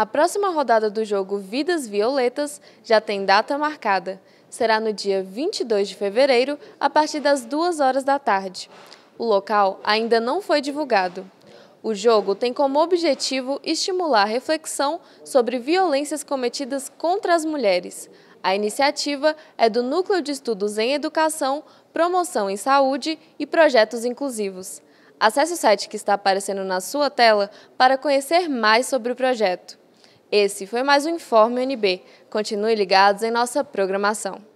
A próxima rodada do jogo Vidas Violetas já tem data marcada. Será no dia 22 de fevereiro, a partir das 2 horas da tarde. O local ainda não foi divulgado. O jogo tem como objetivo estimular a reflexão sobre violências cometidas contra as mulheres. A iniciativa é do Núcleo de Estudos em Educação, Promoção em Saúde e Projetos Inclusivos. Acesse o site que está aparecendo na sua tela para conhecer mais sobre o projeto. Esse foi mais um Informe UNB. Continue ligados em nossa programação.